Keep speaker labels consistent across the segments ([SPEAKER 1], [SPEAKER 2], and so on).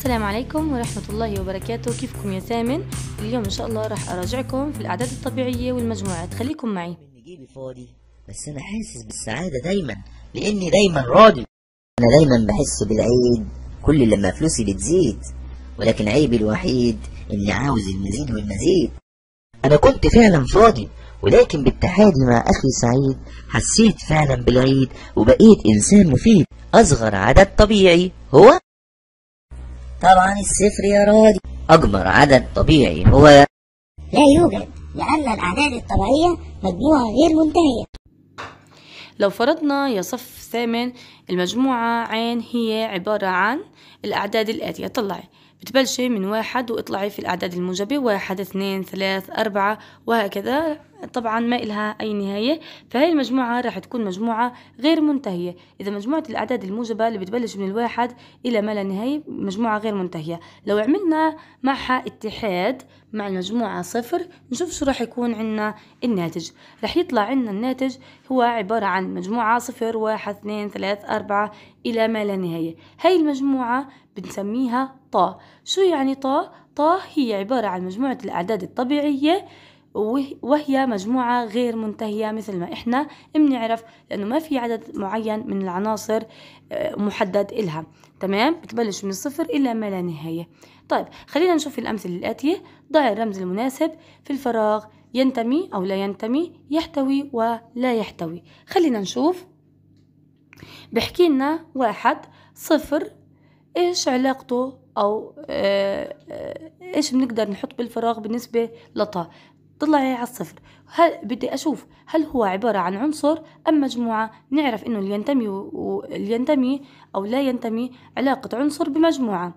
[SPEAKER 1] السلام عليكم ورحمة الله وبركاته كيفكم يا ثامن اليوم إن شاء الله راح أراجعكم في الأعداد الطبيعية والمجموعات خليكم معي من جيبي فاضي بس أنا حاسس بالسعادة دايما لأني دايما راضي أنا دايما بحس بالعيد كل لما فلوسي بتزيد ولكن عيبي الوحيد إني عاوز المزيد والمزيد أنا كنت فعلا فاضي ولكن بالتحادي مع أخي سعيد حسيت فعلا بالعيد وبقيت إنسان مفيد أصغر عدد طبيعي هو طبعا الصفر يا راضي أكبر عدد طبيعي هو لا يوجد لأن الأعداد الطبيعية مجموعة غير منتهية لو فرضنا يا صف ثامن المجموعة عين هي عبارة عن الأعداد الآتية طلعي بتبلشي من واحد واطلعي في الأعداد الموجبة واحد اثنين ثلاث أربعة وهكذا طبعا ما إلها أي نهاية فهي المجموعة راح تكون مجموعة غير منتهية إذا مجموعة الأعداد الموجبة اللي بتبلش من الواحد إلى ما لا نهاية مجموعة غير منتهية لو عملنا معها اتحاد مع المجموعة صفر نشوف شو راح يكون عنا الناتج راح يطلع عنا الناتج هو عبارة عن مجموعة صفر واحد اثنين ثلاث أربعة إلى ما لا نهاية هاي المجموعة بنسميها طا شو يعني طا؟ طا هي عبارة عن مجموعة الأعداد الطبيعية وهي مجموعة غير منتهية مثل ما إحنا بنعرف لأنه ما في عدد معين من العناصر آه، محدد إلها تمام بتبلش من الصفر إلى ما لا نهاية طيب خلينا نشوف الأمثلة الآتية ضع الرمز المناسب في الفراغ ينتمي أو لا ينتمي يحتوي ولا يحتوي خلينا نشوف بحكي لنا واحد صفر إيش علاقته أو آه، آه، إيش بنقدر نحط بالفراغ بالنسبة لطا طلعي على الصفر هل بدي أشوف هل هو عبارة عن عنصر أم مجموعة نعرف إنه اللي ينتمي, اللي ينتمي أو لا ينتمي علاقة عنصر بمجموعة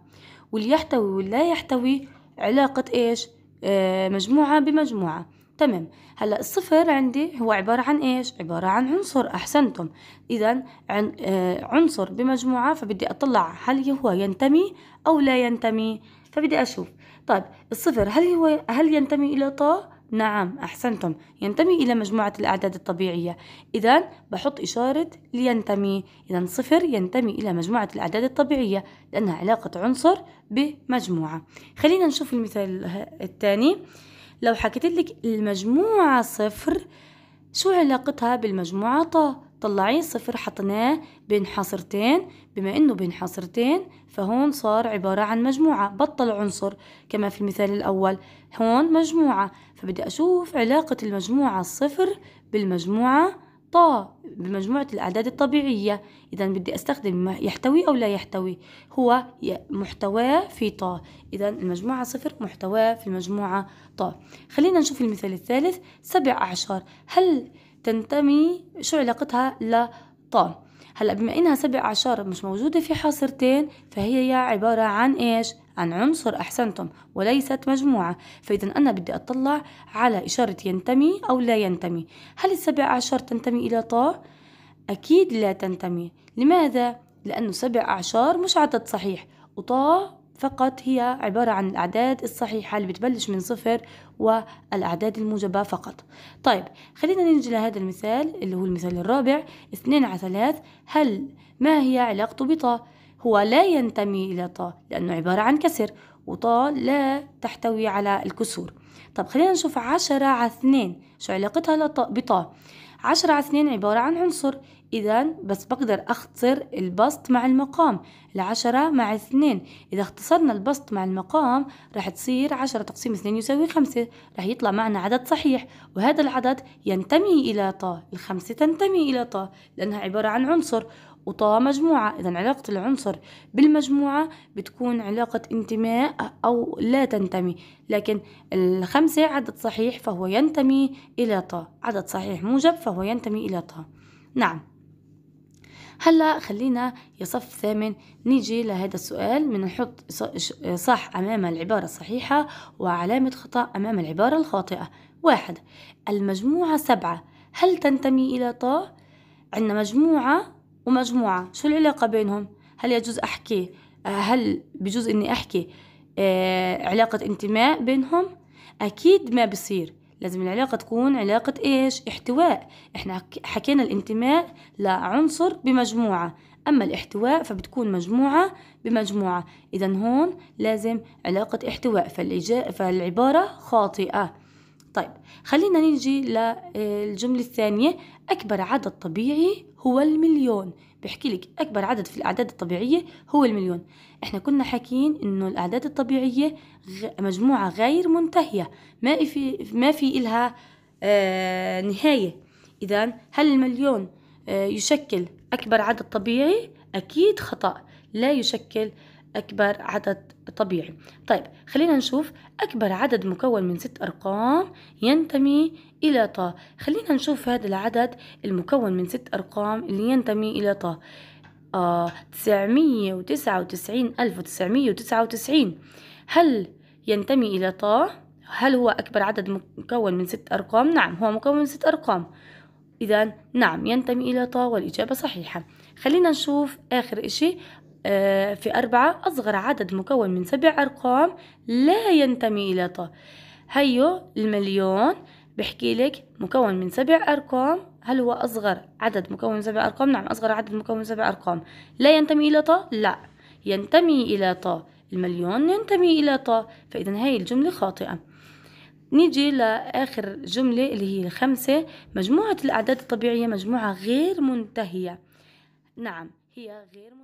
[SPEAKER 1] واللي يحتوي واللا يحتوي علاقة إيش آه مجموعة بمجموعة تمام هلا الصفر عندي هو عبارة عن إيش عبارة عن عنصر أحسنتم إذا عن آه عنصر بمجموعة فبدي أطلع هل هو ينتمي أو لا ينتمي فبدي أشوف طيب الصفر هل هو هل ينتمي إلى طا نعم أحسنتم ينتمي إلى مجموعة الأعداد الطبيعية إذا بحط إشارة لينتمي إذا صفر ينتمي إلى مجموعة الأعداد الطبيعية لأنها علاقة عنصر بمجموعة خلينا نشوف المثال الثاني لو حكيت لك المجموعة صفر شو علاقتها بالمجموعة طا طلعين صفر حطيناه بين حصرتين بما انه بين حصرتين فهون صار عبارة عن مجموعة بطل عنصر كما في المثال الاول هون مجموعة فبدي اشوف علاقة المجموعة الصفر بالمجموعة طا بمجموعة الأعداد الطبيعية إذا بدي أستخدم يحتوي أو لا يحتوي هو محتواه في طا إذا المجموعة صفر محتواه في المجموعة طا خلينا نشوف المثال الثالث سبع أعشار هل تنتمي شو علاقتها لطا هلا بما انها سبع اعشار مش موجوده في حاصرتين فهي عباره عن ايش عن عنصر احسنتم وليست مجموعه فاذا انا بدي اطلع على اشاره ينتمي او لا ينتمي هل السبع اعشار تنتمي الى طا اكيد لا تنتمي لماذا لانه سبع اعشار مش عدد صحيح وطا فقط هي عبارة عن الأعداد الصحيحة اللي بتبلش من صفر والأعداد الموجبة فقط طيب خلينا نيجي لهذا المثال اللي هو المثال الرابع اثنين على ثلاث هل ما هي علاقته بطا هو لا ينتمي إلى طا لأنه عبارة عن كسر وطا لا تحتوي على الكسور طب خلينا نشوف عشرة على اثنين شو علاقتها بطا عشرة على اثنين عبارة عن عنصر إذا بس بقدر أختصر البسط مع المقام العشرة مع اثنين إذا اختصرنا البسط مع المقام راح تصير عشرة تقسيم اثنين يساوي خمسة راح يطلع معنا عدد صحيح وهذا العدد ينتمي إلى طا الخمسة تنتمي إلى طا لأنها عبارة عن عنصر وطا مجموعة إذا علاقة العنصر بالمجموعة بتكون علاقة انتماء أو لا تنتمي لكن الخمسة عدد صحيح فهو ينتمي إلى طا عدد صحيح موجب فهو ينتمي إلى طا نعم هلا خلينا يصف ثامن نيجي لهذا السؤال بنحط صح امام العباره الصحيحه وعلامه خطا امام العباره الخاطئه واحد المجموعه سبعه هل تنتمي الى طاء عندنا مجموعه ومجموعه شو العلاقه بينهم هل يجوز احكي آه، هل بجوز اني احكي آه، علاقه انتماء بينهم اكيد ما بصير لازم العلاقة تكون علاقة إيش احتواء إحنا حكينا الانتماء لعنصر بمجموعة أما الاحتواء فبتكون مجموعة بمجموعة إذا هون لازم علاقة احتواء فالإجا... فالعبارة خاطئة طيب خلينا نيجي للجملة الثانية أكبر عدد طبيعي هو المليون بيحكي لك أكبر عدد في الأعداد الطبيعية هو المليون إحنا كنا حاكيين إنه الأعداد الطبيعية مجموعة غير منتهية ما في ما في إلها آه نهاية إذا هل المليون آه يشكل أكبر عدد طبيعي؟ أكيد خطأ لا يشكل أكبر عدد طبيعي طيب خلينا نشوف أكبر عدد مكون من ست أرقام ينتمي إلى طا خلينا نشوف هذا العدد المكون من ست أرقام اللي ينتمي إلى طا آه، تسعمية وتسعة وتسعين ألف وتسعمية وتسعة وتسعين هل ينتمي إلى طا؟ هل هو أكبر عدد مكون من ست أرقام؟ نعم هو مكون من ست أرقام إذا نعم ينتمي إلى طا والإجابة صحيحة خلينا نشوف آخر إشي آه، في أربعة أصغر عدد مكون من سبع أرقام لا ينتمي إلى ط هيو المليون بحكي لك مكون من سبع أرقام هل هو أصغر عدد مكون من سبع أرقام؟ نعم أصغر عدد مكون من سبع أرقام لا ينتمي إلى ط؟ لا ينتمي إلى ط المليون ينتمي إلى ط فإذا هاي الجملة خاطئة نيجي لآخر جملة اللي هي الخمسة مجموعة الأعداد الطبيعية مجموعة غير منتهية نعم هي غير منتهية